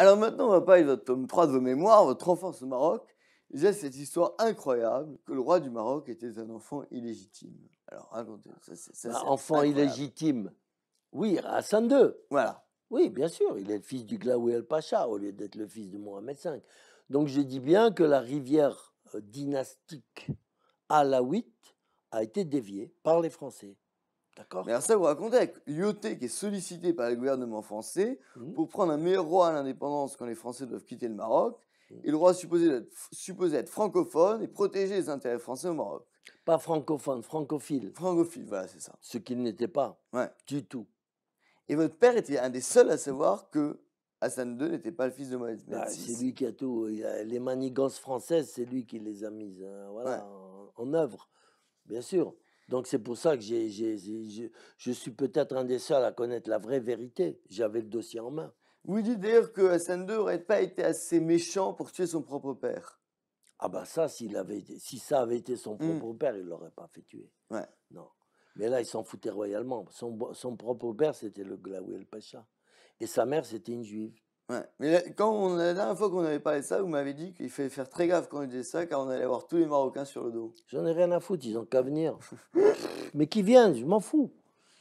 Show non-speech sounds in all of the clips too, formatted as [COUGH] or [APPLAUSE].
Alors maintenant, on va parler de votre tome 3 de mémoire, votre enfance au Maroc. J'ai cette histoire incroyable que le roi du Maroc était un enfant illégitime. Alors racontez. Ça, enfant illégitime. Oui, Hassan II. Voilà. Oui, bien sûr, il est le fils du Glaoui el-Pacha au lieu d'être le fils de Mohamed V. Donc je dis bien que la rivière euh, dynastique alaouite a été déviée par les Français. Mais alors ça, vous racontez avec qui est sollicité par le gouvernement français mmh. pour prendre un meilleur roi à l'indépendance quand les Français doivent quitter le Maroc. Mmh. Et le roi supposé être, supposé être francophone et protéger les intérêts français au Maroc. Pas francophone, francophile. Francophile, voilà, c'est ça. Ce qu'il n'était pas. Du tout. Et votre père était un des seuls à savoir que Hassan II n'était pas le fils de Mohamed VI. Bah, c'est lui qui a tout. Les manigances françaises, c'est lui qui les a mises euh, en, en, œuvre, bien sûr. Donc c'est pour ça que j'ai je suis peut-être un des seuls à connaître la vraie vérité. J'avais le dossier en main. Vous dites d'ailleurs que Hassan II n'aurait pas été assez méchant pour tuer son propre père. Ah bah ça, si ça avait été son hmm. propre père, il ne l'aurait pas fait tuer. Ouais. Non. Mais là, il s'en foutait royalement. Son, propre père, c'était le El Pacha. Et sa mère, c'était une juive. Ouais. Mais quand la dernière fois qu'on avait parlé de ça, vous m'avez dit qu'il fallait faire très gaffe quand on disait ça, car on allait avoir tous les Marocains sur le dos. J'en ai rien à foutre, ils ont qu'à venir. [LAUGHS] Mais qui viennent, je m'en fous.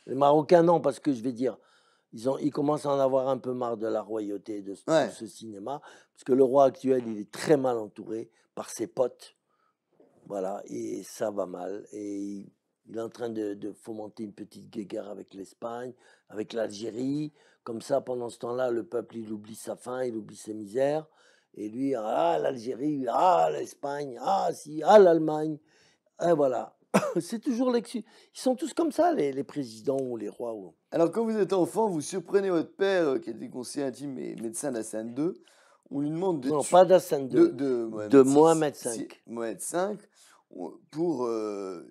Les Marocains, non, parce que je vais dire, ils, ont, ils commencent à en avoir un peu marre de la royauté de ce, ce cinéma, parce que le roi actuel, il est très mal entouré par ses potes. Voilà, et ça va mal. Et il est en train de, fomenter une petite guéguerre avec l'Espagne, avec l'Algérie. Comme ça, pendant ce temps-là, le peuple, il oublie sa faim, il oublie ses misères. Et lui, ah, l'Algérie, ah, l'Espagne, ah, si, ah, l'Allemagne. Et voilà. [COUGHS] C'est toujours l'excuse. Ils sont tous comme ça, les, présidents ou les rois. Alors, quand vous êtes enfant, vous surprenez votre père, euh, qui était conseiller intime et médecin d'Assane 2 On lui demande de. Non, pas d'Assane 2 De, de, Mohamed 5 Mohamed 5. Pour euh,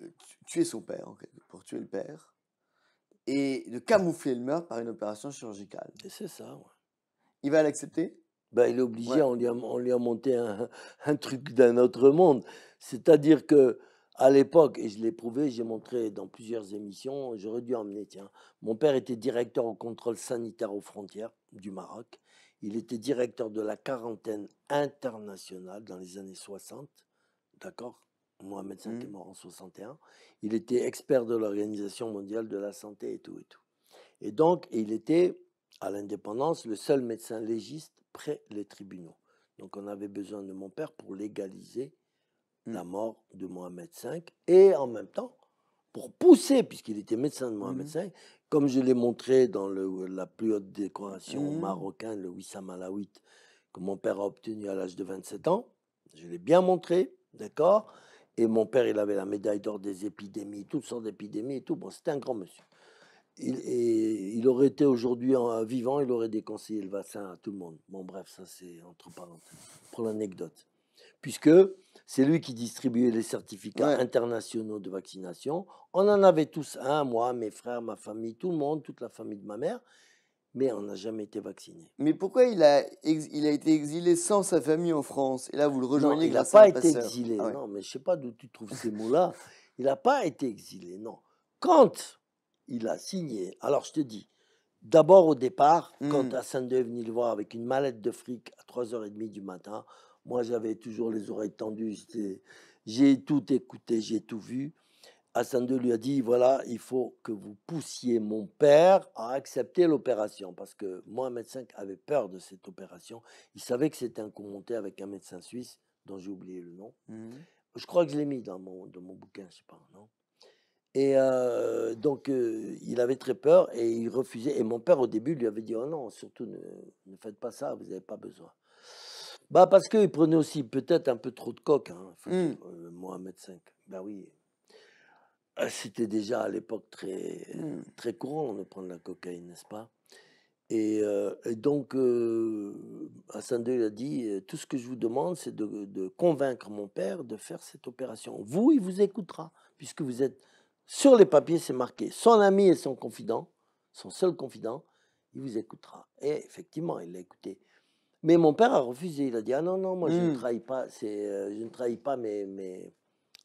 tuer son père, pour tuer le père, et de camoufler le meurtre par une opération chirurgicale. C'est ça, ouais. Il va l'accepter bah, Il est obligé, on, lui a, on, lui a, monté un, truc d'un autre monde. C'est-à-dire que à l'époque, et je l'ai prouvé, j'ai montré dans plusieurs émissions, j'aurais dû emmener, tiens, mon père était directeur au contrôle sanitaire aux frontières du Maroc. Il était directeur de la quarantaine internationale dans les années 60, d'accord Mohamed V est mmh. mort en 61. Il était expert de l'Organisation mondiale de la santé et tout et tout. Et donc, il était, à l'indépendance, le seul médecin légiste près les tribunaux. Donc, on avait besoin de mon père pour légaliser la mmh. mort de Mohamed V et en même temps, pour pousser, puisqu'il était médecin de Mohamed V, mmh. comme je l'ai montré dans la plus haute décoration marocaine, le Wissam Alaouit, que mon père a obtenu à l'âge de 27 ans. Je l'ai bien montré, d'accord et mon père, il avait la médaille d'or des épidémies, toutes sortes d'épidémies et tout. Bon, c'était un grand monsieur. Il, et, il aurait été aujourd'hui euh, vivant, il aurait déconseillé le vaccin à tout le monde. Bon, bref, ça c'est entre parenthèses pour l'anecdote. Puisque c'est lui qui distribuait les certificats internationaux de vaccination. On en avait tous un, moi, mes frères, ma famille, tout le monde, toute la famille de ma mère mais on n'a jamais été vacciné. Mais pourquoi il a, il a été exilé sans sa famille en France Et là, vous le rejoignez Il n'a pas été exilé, ah non, mais je ne sais pas d'où tu trouves ces [LAUGHS] mots-là. Il n'a pas été exilé, non. Quand il a signé, alors je te dis, d'abord au départ, quand hmm. Hassan de est venu le voir avec une mallette de fric à 3h30 du matin, moi j'avais toujours les oreilles tendues, j'ai tout écouté, j'ai tout vu. Hassan II lui a dit voilà, il faut que vous poussiez mon père à accepter l'opération parce que Mohamed V avait peur de cette opération. Il savait que c'était un coup avec un médecin suisse dont j'ai oublié le nom. Mmh. Je crois que je l'ai mis dans mon, dans mon bouquin, je sais pas, non Et euh, donc, euh, il avait très peur et il refusait. Et mon père, au début, lui avait dit oh non, surtout ne, ne faites pas ça, vous n'avez pas besoin. Bah parce qu'il prenait aussi peut-être un peu trop de coque, hein, mmh. euh, Mohamed V. Bah oui, ah, c'était déjà à l'époque très, mmh. très courant de prendre la cocaïne, n'est-ce pas et, euh, donc, euh, Hassan a dit euh, Tout ce que je vous demande, c'est de, convaincre mon père de faire cette opération. Vous, il vous écoutera, puisque vous êtes sur les papiers, c'est marqué son ami et son confident, son seul confident, il vous écoutera. Et effectivement, il l'a écouté. Mais mon père a refusé. Il a dit Ah non, non, moi, je ne mmh. trahis pas, euh, je ne trahis pas mes, mes,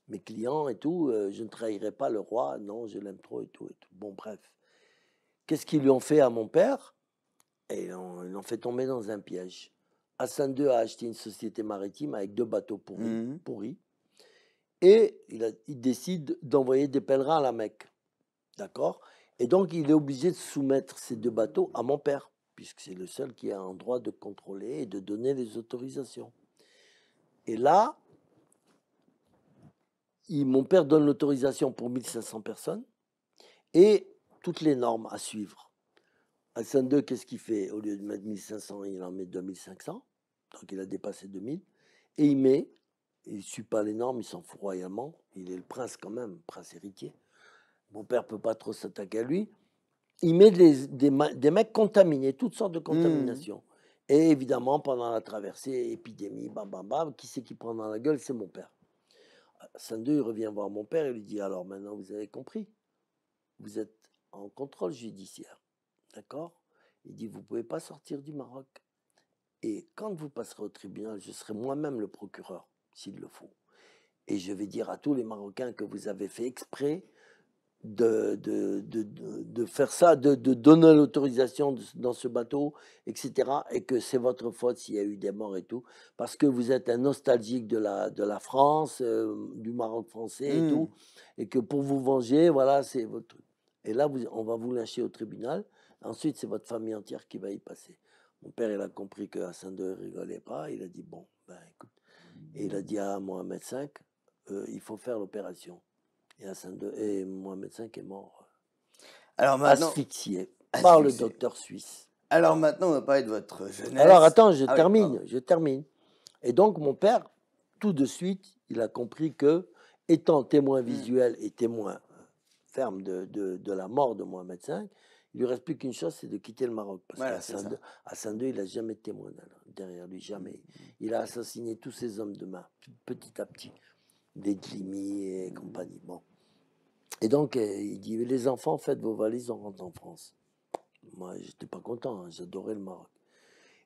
mes clients et tout, euh, je ne trahirai pas le roi, non, je l'aime trop et tout, et tout. Bon, bref. Qu'est-ce qu'ils lui ont fait à mon père eh, ils l'ont fait tomber dans un piège. Hassan II a acheté une société maritime avec deux bateaux pourris. Mmh. et il décide d'envoyer des pèlerins à la Mecque. D'accord Et donc, il est obligé de soumettre ces deux bateaux à mon père, puisque c'est le seul qui a un droit de contrôler et de donner les autorisations. Et là, mon père donne l'autorisation pour 1500 personnes et toutes les normes à suivre. Hassan II, qu'est-ce qu'il fait Au lieu de mettre 1500, il en met 2500. Donc il a dépassé 2000. Et il met, il ne suit pas les normes, il s'en fout royalement. Il est le prince quand même, prince héritier. Mon père ne peut pas trop s'attaquer à lui. Il met des, des, mecs contaminés, toutes sortes de mmh. contaminations. Et évidemment, pendant la traversée, épidémie, bam, bam, bam, qui c'est qui prend dans la gueule C'est mon père saint revient voir mon père et lui dit Alors maintenant, vous avez compris Vous êtes en contrôle judiciaire. D'accord Il dit Vous ne pouvez pas sortir du Maroc. Et quand vous passerez au tribunal, je serai moi-même le procureur, s'il le faut. Et je vais dire à tous les Marocains que vous avez fait exprès de, de, de, de, faire ça, de, donner l'autorisation dans ce bateau, etc. Et que c'est votre faute s'il y a eu des morts et tout, parce que vous êtes un nostalgique de la, de la France, euh, du Maroc français et tout, hmm. et que pour vous venger, voilà, c'est votre truc. Et là, vous, on va vous lâcher au tribunal. Ensuite, c'est votre famille entière qui va y passer. Mon père, il a compris que Hassan ne rigolait pas. Il a dit, bon, ben écoute. Et il a dit à Mohamed euh, V, il faut faire l'opération et, Mohamed V est mort. Euh, Alors asphyxié, par le docteur suisse. Alors maintenant, on va parler de votre jeunesse. Alors attends, je ah termine, je termine. Et donc mon père, tout de suite, il a compris que, étant témoin hmm. visuel et témoin euh, ferme de, la mort de Mohamed V, il lui reste plus qu'une chose, c'est de quitter le Maroc. Parce voilà, II, il n'a jamais témoin hein, derrière lui, hmm, jamais. Hmm, il a assassiné tous ces hommes de main, petit à petit. Des Jimmy et compagnie. Bon. Et donc, euh, il dit, les enfants, faites vos valises, on rentre en France. Moi, j'étais pas content, hein, j'adorais le Maroc.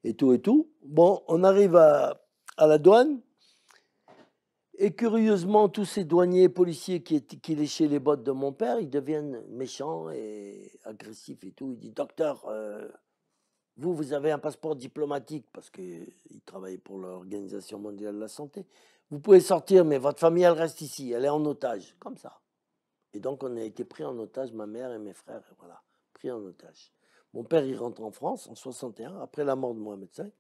Et tout et tout. Bon, on arrive à, à la douane. Et curieusement, tous ces douaniers policiers qui, qui léchaient les bottes de mon père, ils deviennent méchants et agressifs et tout. Il dit Docteur, euh, vous, vous avez un passeport diplomatique parce qu'il travaille pour l'Organisation mondiale de la santé. Vous pouvez sortir, mais votre famille, elle reste ici, elle est en otage, comme ça. Et donc on a été pris en otage, ma mère et mes frères, voilà, pris en otage. Mon père, il rentre en France en 61, après la mort de Mohamed V.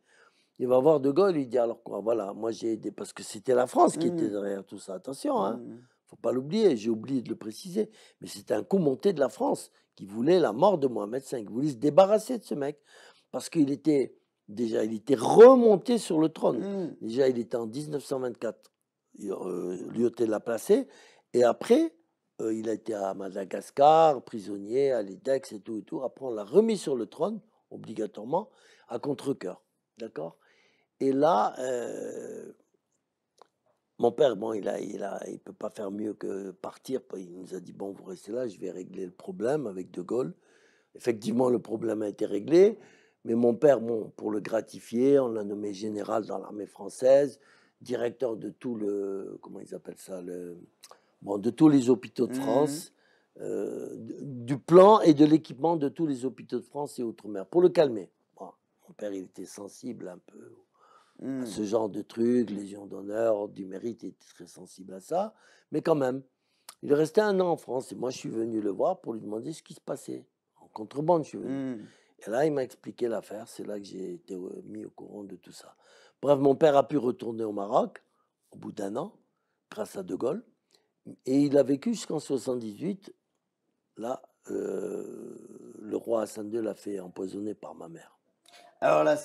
Il va voir De Gaulle, il dit alors quoi, voilà, moi j'ai aidé, parce que c'était la France qui était mmh. derrière tout ça, attention, hein, mmh. faut pas l'oublier, j'ai oublié de le préciser, mais c'était un coup monté de la France qui voulait la mort de Mohamed V, qui voulait se débarrasser de ce mec, parce qu'il était, déjà, il était remonté sur le trône. Mmh. Déjà, il était en 1924, de euh, l'a placer. et après, euh, il a été à Madagascar, prisonnier, à l'EDEX et tout et Après, on l'a remis sur le trône, obligatoirement, à contre-coeur. D'accord Et là, euh, mon père, bon, il a, il a, il peut pas faire mieux que partir. Il nous a dit bon, vous restez là, je vais régler le problème avec De Gaulle. Effectivement, le problème a été réglé, mais mon père, bon, pour le gratifier, on l'a nommé général dans l'armée française, directeur de tout le, comment ils appellent ça, le, de tous les hôpitaux de mmh. France, euh, du plan et de l'équipement de tous les hôpitaux de France et outre-mer, pour le calmer. mon père, il était sensible un peu à mmh. ce genre de trucs, Légion d'honneur, du mérite, il était très sensible à ça, mais quand même. Il restait un an en France et moi je suis venu le voir pour lui demander ce qui se passait. En contrebande, je suis venu. Mmh. Et là, il m'a expliqué l'affaire. C'est là que j'ai été euh, mis au courant de tout ça. Bref, mon père a pu retourner au Maroc au bout d'un an, grâce à De Gaulle. Et il a vécu jusqu'en 78. Là, euh, le roi Hassan II l'a fait empoisonner par ma mère. Alors là,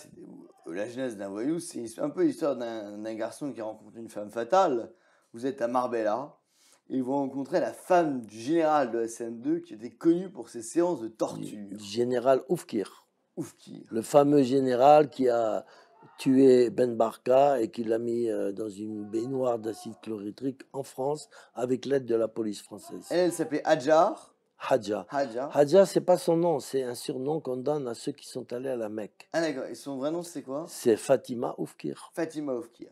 la jeunesse d'un voyou, c'est un peu l'histoire d'un, garçon qui rencontre une femme fatale. Vous êtes à Marbella et vous rencontrez la femme du général de Hassan II qui était connue pour ses séances de torture. Le général Oufkir. Oufkir. Le fameux général qui a tué Ben Barka et qu'il l'a mis euh, dans une baignoire d'acide chlorhydrique en France avec l'aide de la police française. Elle, elle s'appelait Hadjar. Hadja. Hadja. c'est pas son nom, c'est un surnom qu'on donne à ceux qui sont allés à la Mecque. Ah d'accord, et son vrai nom c'est quoi C'est Fatima Oufkir. Fatima Oufkir.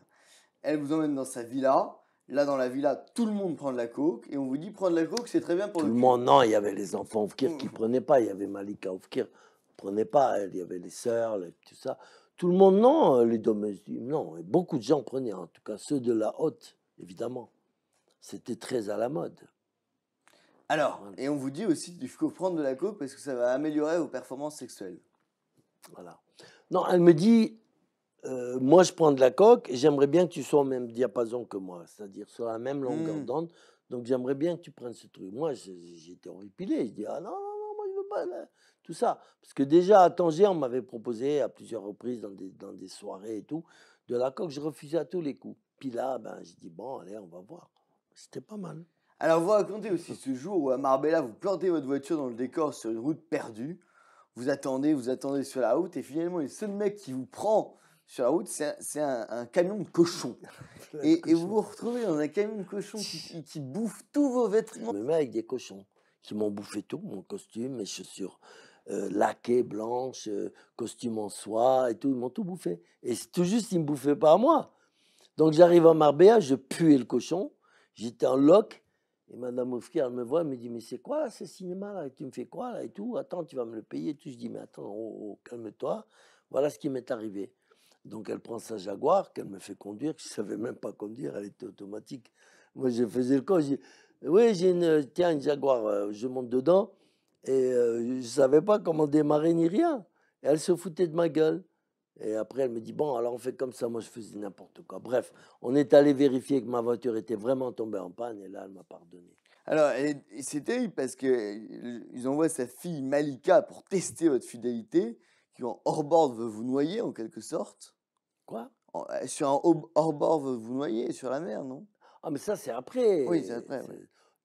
Elle vous emmène dans sa villa. Là, dans la villa, tout le monde prend de la coke. Et on vous dit, prendre de la coke, c'est très bien pour tout le, monde. Non, il y avait les enfants Oufkir qui mm. prenaient pas. Il y avait Malika Oufkir qui prenait pas. Il y avait les sœurs, tout ça. Tout le monde, non, euh, les domestiques, non. Et beaucoup de gens prenaient, en tout cas ceux de la haute, évidemment. C'était très à la mode. Alors, et on vous dit aussi qu'il faut prendre de la coque parce que ça va améliorer vos performances sexuelles. Voilà. Non, elle me dit, euh, moi je prends de la et j'aimerais bien que tu sois au même diapason que moi, c'est-à-dire sur la même longueur hmm. d'onde, donc j'aimerais bien que tu prennes ce truc. Moi j'étais horripilé, je dis, ah non, non, non, moi je veux pas ça. Parce que déjà à Tanger, on m'avait proposé à plusieurs reprises dans des, dans des soirées et tout, de la coque, je refusais à tous les coups. Puis là, ben, j'ai dit, bon, allez, on va voir. C'était pas mal. Alors, vous racontez aussi ce jour où à Marbella, vous plantez votre voiture dans le décor sur une route perdue. Vous attendez, vous attendez sur la route, et finalement, le seul mec qui vous prend sur la route, c'est un, un, camion de cochon. [LAUGHS] et, vous vous retrouvez dans un camion de cochon qui, qui, bouffe tous vos vêtements. mais avec des cochons qui m'ont bouffé tout, mon costume, mes chaussures euh, laquée blanche, euh, costume en soie et tout. Ils m'ont tout bouffé. Et c'est tout juste, ils ne me bouffaient pas à moi. Donc j'arrive à Marbella, je puais le cochon. J'étais en loc. Et Madame Oufkir me voit, elle me dit Mais c'est quoi ce cinéma-là Tu me fais quoi là et tout Attends, tu vas me le payer. Et tout. Je dis Mais attends, oh, oh, calme-toi. Voilà ce qui m'est arrivé. Donc elle prend sa Jaguar qu'elle me fait conduire. Je ne savais même pas conduire, elle était automatique. Moi, je faisais le con, Je dis, oui, j'ai une, euh, tiens, une Jaguar, euh, je monte dedans. Et euh, je ne savais pas comment démarrer ni rien. Et elle se foutait de ma gueule. Et après, elle me dit Bon, alors on fait comme ça. Moi, je faisais n'importe quoi. Bref, on est allé vérifier que ma voiture était vraiment tombée en panne. Et là, elle m'a pardonné. Alors, c'est terrible parce qu'ils euh, envoient sa fille Malika pour tester votre fidélité, qui en hors-bord veut vous noyer en quelque sorte. Quoi en, euh, Sur un hors-bord veut vous noyer sur la mer, non Ah, mais ça, c'est après. Oui, c'est après.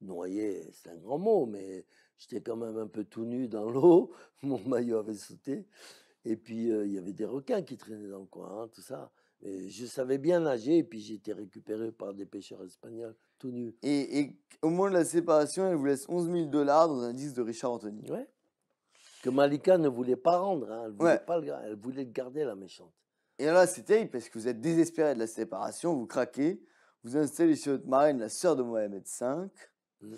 Noyer, c'est un grand mot, mais J'étais quand même un peu tout nu dans l'eau, [LAUGHS] mon maillot avait sauté. Et puis, euh, il y avait des requins qui traînaient dans le coin, hein, tout ça. Mais je savais bien nager, et puis j'ai été récupéré par des pêcheurs espagnols, tout nu. Et, au moment de la séparation, elle vous laisse 11 000 dollars dans un disque de Richard Anthony. Ouais. Que Malika ne voulait pas rendre, hein. elle, voulait pas le, elle voulait le garder, la méchante. Et là, c'était parce que vous êtes désespéré de la séparation, vous craquez, vous installez chez votre marraine, la sœur de Mohamed V.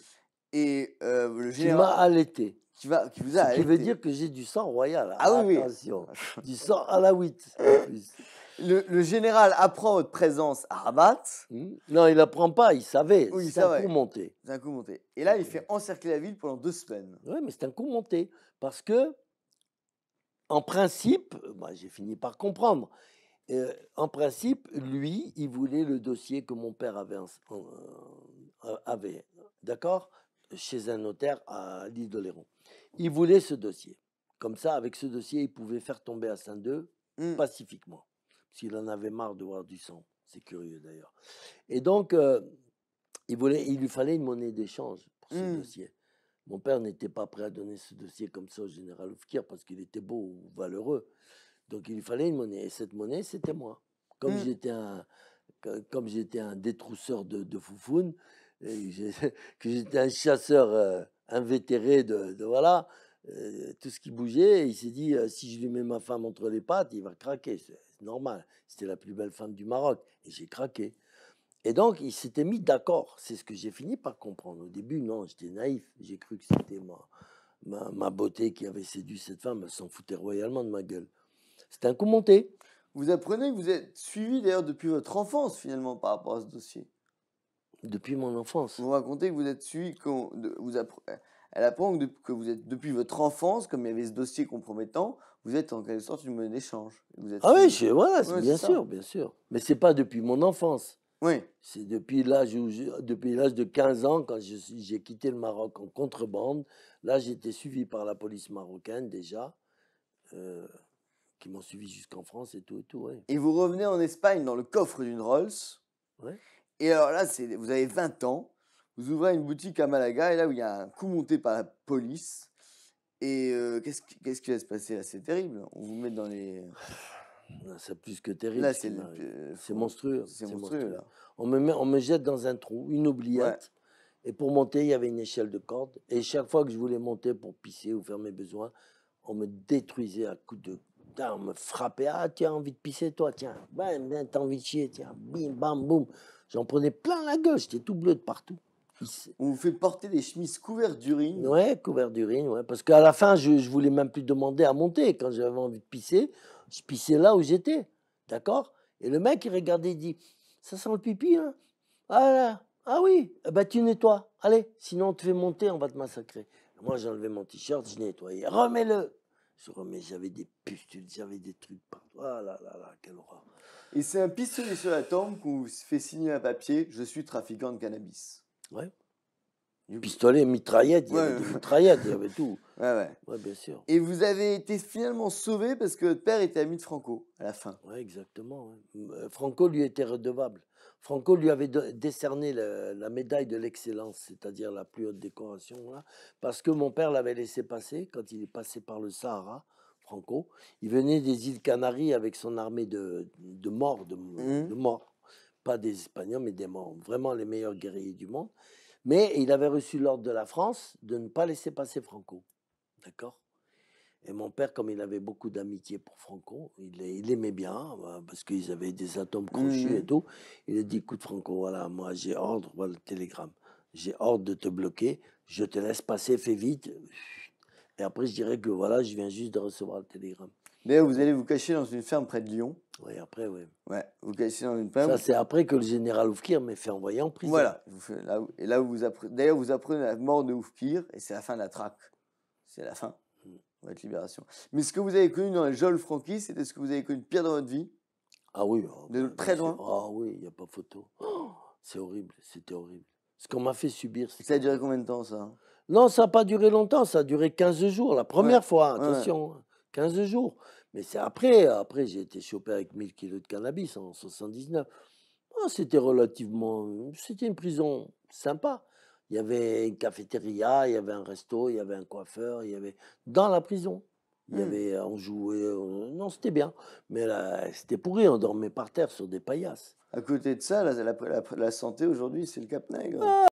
Et euh, le général. Qui m'a allaité. Qui, vous a allaité. veut dire que j'ai du sang royal. Hein, ah oui, oui. Du sang à la 8 Le, général apprend votre présence à Rabat. Hmm? Non, il apprend pas, il savait. Oui, c'est un coup monté. C'est un coup monté. Et là, il fait encercler la ville pendant deux semaines. Oui, mais c'est un coup monté. Parce que, en principe, moi j'ai fini par comprendre, euh, en principe, lui, il voulait le dossier que mon père avait. Euh, avait D'accord chez un notaire à l'île de d'Oléron. Il voulait ce dossier. Comme ça, avec ce dossier, il pouvait faire tomber à Saint-Deux mmh. pacifiquement. S'il en avait marre de voir du sang. C'est curieux d'ailleurs. Et donc, euh, il, voulait, il lui fallait une monnaie d'échange pour ce mmh. dossier. Mon père n'était pas prêt à donner ce dossier comme ça au général Oufkir parce qu'il était beau ou valeureux. Donc il lui fallait une monnaie. Et cette monnaie, c'était moi. Comme mmh. j'étais un, un détrousseur de, de foufounes, [LAUGHS] que j'étais un chasseur euh, invétéré de, voilà, euh, tout ce qui bougeait. il s'est dit, euh, si je lui mets ma femme entre les pattes, il va craquer. C'est normal. C'était la plus belle femme du Maroc. Et j'ai craqué. Et donc, il s'était mis d'accord. C'est ce que j'ai fini par comprendre. Au début, non, j'étais naïf. J'ai cru que c'était ma, ma, beauté qui avait séduit cette femme. Elle s'en foutait royalement de ma gueule. C'était un coup monté. Vous apprenez que vous êtes suivi d'ailleurs depuis votre enfance, finalement, par rapport à ce dossier. Depuis mon enfance. Vous racontez que vous êtes suivi, quand vous elle apprend que, vous êtes depuis votre enfance, comme il y avait ce dossier compromettant, vous êtes en quelque sorte une monnaie d'échange. ah oui, voilà, bien sûr, bien sûr. Mais c'est pas depuis mon enfance. Oui. C'est depuis l'âge depuis l'âge de 15 ans, quand j'ai quitté le Maroc en contrebande. Là, j'étais suivi par la police marocaine déjà, euh, qui m'ont suivi jusqu'en France et tout et tout. Ouais. Et vous revenez en Espagne dans le coffre d'une Rolls. Oui. Et alors là, vous avez 20 ans, vous ouvrez une boutique à Malaga, et là où il y a un coup monté par la police. Et euh, qu'est-ce, qui, qu'est-ce qui va se passer là C'est terrible. On vous met dans les. C'est bah, plus que terrible. Euh, c'est, monstrueux. C'est, monstrueux, On, me met, on me jette dans un trou, une oubliette. Et pour monter, il y avait une échelle de corde. Et chaque fois que je voulais monter pour pisser ou faire mes besoins, on me détruisait à coups de on me frappait. Ah, as envie de pisser, toi, tiens. ben, t'as envie de chier, tiens. Bim, bam, boum. J'en prenais plein la gueule, j'étais tout bleu de partout. On vous fait porter des chemises couvertes d'urine. Ouais, couvertes d'urine, ouais. Parce qu'à la fin, je, voulais même plus demander à monter. Quand j'avais envie de pisser, je pissais là où j'étais. D'accord Et le mec, il regardait, il dit Ça sent le pipi, hein Ah ah oui, eh ben, tu nettoies. Allez, sinon on te fait monter, on va te massacrer. Moi, j'enlevais mon t-shirt, je nettoyais. Remets-le mais j'avais des pustules, j'avais des trucs partout. Ah là là là, quelle horreur. Et c'est un pistolet sur la tombe qu'on vous fait signer un papier Je suis trafiquant de cannabis. Ouais pistolet, mitraillette, il y avait il avait tout. [LAUGHS] Ouais, ouais. Ouais, bien sûr. Et vous avez été finalement sauvé parce que votre père était ami de Franco à la fin. Ouais, exactement. Euh, Franco lui était redevable. Franco lui avait décerné la médaille de l'excellence, c'est-à-dire la plus haute décoration, là, parce que mon père l'avait laissé passer quand il est passé par le Sahara. Franco, il venait des îles Canaries avec son armée de, de morts, de mmh. morts, pas des Espagnols, mais des morts, vraiment les meilleurs guerriers du monde. Mais il avait reçu l'ordre de la France de ne pas laisser passer Franco. D'accord Et mon père, comme il avait beaucoup d'amitié pour Franco, il, l'aimait aimait bien, euh, parce qu'ils avaient des atomes mmh crochus et tout. Il a dit écoute, Franco, voilà, moi j'ai ordre, voilà le télégramme. J'ai ordre de te bloquer, je te laisse passer, fais vite. Et après, je dirais que voilà, je viens juste de recevoir le télégramme. D'ailleurs, vous allez vous cacher dans une ferme près de Lyon. Oui, après, oui. Ouais, vous cachez dans une ferme. Ça, c'est après que le général Oufkir m'ait fait envoyer en prison. Voilà. et là, vous d'ailleurs, vous apprenez la mort de Oufkir, et c'est la fin de la traque. C'est la fin hmm. de votre libération. Mais ce que vous avez connu dans les geôles Franquis, c'était ce que vous avez connu pire dans votre vie. Ah oui. Ah très loin. Ah oui, il n'y a pas photo. Oh, c'est horrible, c'était horrible. Ce qu'on m'a fait subir. Ça a duré combien de temps, ça Non, ça n'a pas duré longtemps, ça a duré 15 jours, la première fois, attention. 15 jours. Mais c'est après. Après, j'ai été chopé avec 1000 kilos de cannabis en 79. Ah, c'était relativement. C'était une prison sympa. Il y avait une cafétéria, il y avait un resto, il y avait un coiffeur, il y avait. Dans la prison. Il y mmh. avait. On jouait. Euh, non, c'était bien. Mais là, c'était pourri. On dormait par terre sur des paillasses. À côté de ça, la, santé aujourd'hui, c'est le Cap Nègre. Ah